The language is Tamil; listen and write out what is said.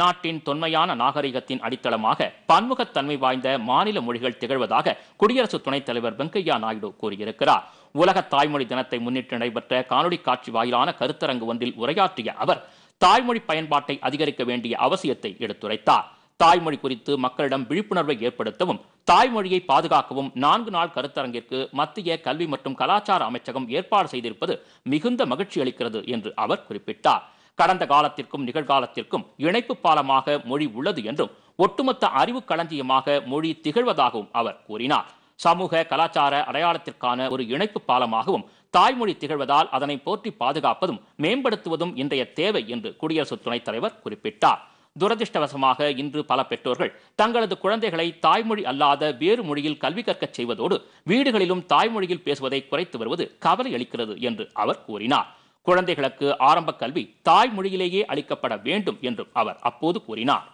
நாட்டின் தொன்மையான நாகரிகத்தின் அடித்தளமாக பன்முகத்தன்மை வாய்ந்த மாநில மொழிகள் திகழ்வதாக குடியரசு துணைத் தலைவர் வெங்கையா நாயுடு கூறியிருக்கிறார் உலக தாய்மொழி தினத்தை முன்னிட்டு நடைபெற்ற காணொலி காட்சி வாயிலான கருத்தரங்கு ஒன்றில் உரையாற்றிய அவர் தாய்மொழி பயன்பாட்டை அதிகரிக்க வேண்டிய அவசியத்தை எடுத்துரைத்தார் தாய்மொழி குறித்து மக்களிடம் விழிப்புணர்வை ஏற்படுத்தவும் தாய்மொழியை பாதுகாக்கவும் நான்கு நாள் கருத்தரங்கிற்கு மத்திய கல்வி மற்றும் கலாச்சார அமைச்சகம் ஏற்பாடு செய்திருப்பது மிகுந்த மகிழ்ச்சி அளிக்கிறது என்று அவர் குறிப்பிட்டார் கடந்த காலத்திற்கும் நிகழ்காலத்திற்கும் இணைப்பு பாலமாக மொழி உள்ளது என்றும் ஒட்டுமொத்த அறிவு களஞ்சியமாக மொழி திகழ்வதாகவும் அவர் கூறினார் சமூக கலாச்சார அடையாளத்திற்கான ஒரு இணைப்பு பாலமாகவும் தாய்மொழி திகழ்வதால் அதனை போற்றி பாதுகாப்பதும் மேம்படுத்துவதும் இன்றைய தேவை என்று குடியரசு துணைத் தலைவர் குறிப்பிட்டார் துரதிருஷ்டவசமாக இன்று பல பெற்றோர்கள் தங்களது குழந்தைகளை தாய்மொழி அல்லாத வேறு மொழியில் கல்வி கற்கச் செய்வதோடு வீடுகளிலும் தாய்மொழியில் பேசுவதை குறைத்து வருவது கவலை அளிக்கிறது என்று அவர் கூறினார் குழந்தைகளுக்கு ஆரம்ப கல்வி தாய்மொழியிலேயே அளிக்கப்பட வேண்டும் என்றும் அவர் அப்போது கூறினார்